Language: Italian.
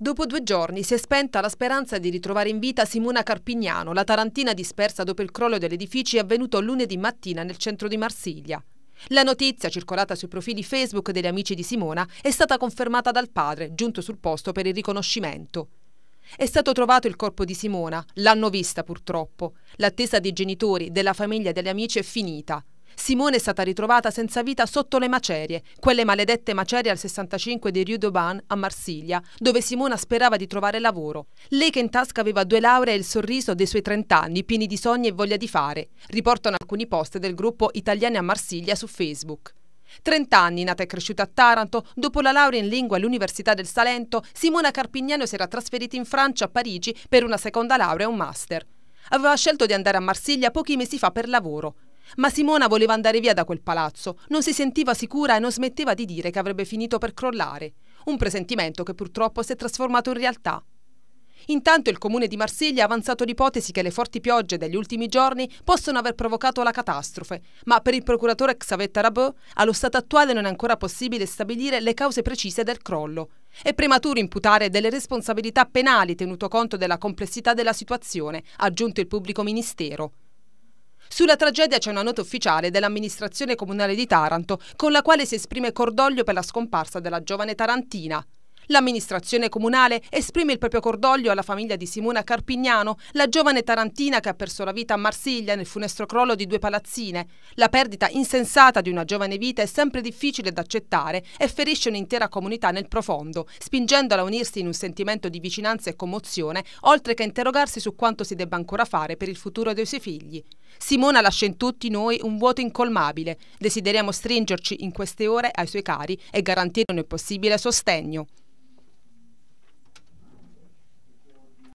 Dopo due giorni si è spenta la speranza di ritrovare in vita Simona Carpignano, la tarantina dispersa dopo il crollo dell'edificio avvenuto lunedì mattina nel centro di Marsiglia. La notizia, circolata sui profili Facebook degli amici di Simona, è stata confermata dal padre, giunto sul posto per il riconoscimento. È stato trovato il corpo di Simona, l'hanno vista purtroppo. L'attesa dei genitori, della famiglia e degli amici è finita. Simone è stata ritrovata senza vita sotto le macerie, quelle maledette macerie al 65 di Rue d'Auban a Marsiglia, dove Simona sperava di trovare lavoro. Lei che in tasca aveva due lauree e il sorriso dei suoi 30 anni, pieni di sogni e voglia di fare, riportano alcuni post del gruppo Italiani a Marsiglia su Facebook. 30 anni, nata e cresciuta a Taranto, dopo la laurea in lingua all'Università del Salento, Simona Carpignano si era trasferita in Francia, a Parigi, per una seconda laurea e un master. Aveva scelto di andare a Marsiglia pochi mesi fa per lavoro. Ma Simona voleva andare via da quel palazzo, non si sentiva sicura e non smetteva di dire che avrebbe finito per crollare, un presentimento che purtroppo si è trasformato in realtà. Intanto il comune di Marsiglia ha avanzato l'ipotesi che le forti piogge degli ultimi giorni possono aver provocato la catastrofe, ma per il procuratore Xavetta Rabeau allo stato attuale non è ancora possibile stabilire le cause precise del crollo. È prematuro imputare delle responsabilità penali tenuto conto della complessità della situazione, ha aggiunto il pubblico ministero. Sulla tragedia c'è una nota ufficiale dell'amministrazione comunale di Taranto, con la quale si esprime cordoglio per la scomparsa della giovane tarantina. L'amministrazione comunale esprime il proprio cordoglio alla famiglia di Simona Carpignano, la giovane tarantina che ha perso la vita a Marsiglia nel funestro crollo di due palazzine. La perdita insensata di una giovane vita è sempre difficile da accettare e ferisce un'intera comunità nel profondo, spingendola a unirsi in un sentimento di vicinanza e commozione, oltre che a interrogarsi su quanto si debba ancora fare per il futuro dei suoi figli. Simona lascia in tutti noi un vuoto incolmabile. Desideriamo stringerci in queste ore ai suoi cari e garantire il possibile sostegno.